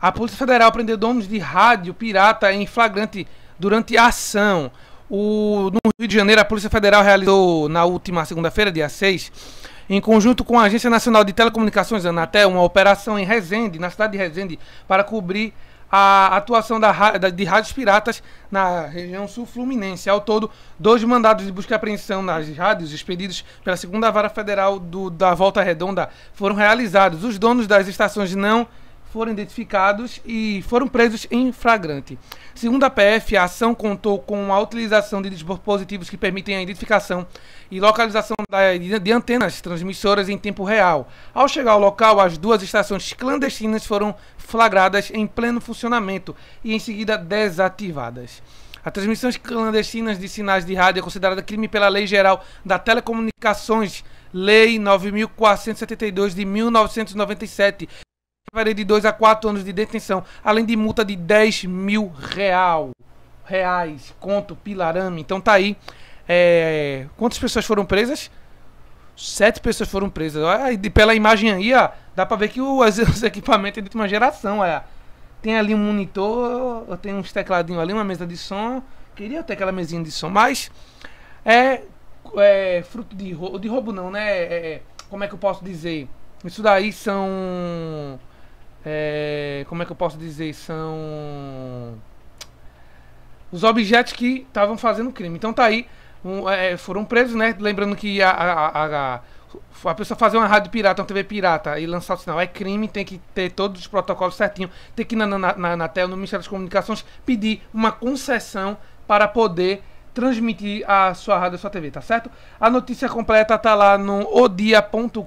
A Polícia Federal prendeu donos de rádio pirata em flagrante durante a ação. O, no Rio de Janeiro, a Polícia Federal realizou, na última segunda-feira, dia 6, em conjunto com a Agência Nacional de Telecomunicações, Anatel, uma operação em Resende, na cidade de Resende, para cobrir a atuação da, da, de rádios piratas na região sul fluminense. Ao todo, dois mandados de busca e apreensão nas rádios expedidos pela segunda vara federal do, da Volta Redonda foram realizados. Os donos das estações não foram identificados e foram presos em flagrante. Segundo a PF, a ação contou com a utilização de dispositivos que permitem a identificação e localização de antenas transmissoras em tempo real. Ao chegar ao local, as duas estações clandestinas foram flagradas em pleno funcionamento e em seguida desativadas. As transmissões clandestinas de sinais de rádio é considerada crime pela Lei Geral da Telecomunicações, Lei 9472 de 1997, Varia de 2 a 4 anos de detenção, além de multa de 10 mil real, reais, conto, pilarame. Então tá aí. É, quantas pessoas foram presas? Sete pessoas foram presas. Olha, e pela imagem aí, ó, dá pra ver que os, os equipamentos é de uma geração. Olha. Tem ali um monitor, tem uns tecladinhos ali, uma mesa de som. Queria ter aquela mesinha de som, mas é, é fruto de, roubo, de roubo não, né? É, é, como é que eu posso dizer? Isso daí são como é que eu posso dizer? São os objetos que estavam fazendo crime. Então tá aí, um, é, é foram presos, né? Lembrando que a, a, a, a, pessoa fazer uma rádio pirata, uma TV pirata e lançar o sinal é crime, tem que ter todos os protocolos certinho, tem que ir na, na, na, na tela, no Ministério das Comunicações, pedir uma concessão para poder transmitir a sua rádio, a sua TV, tá certo? A notícia completa tá lá no odia.com.br.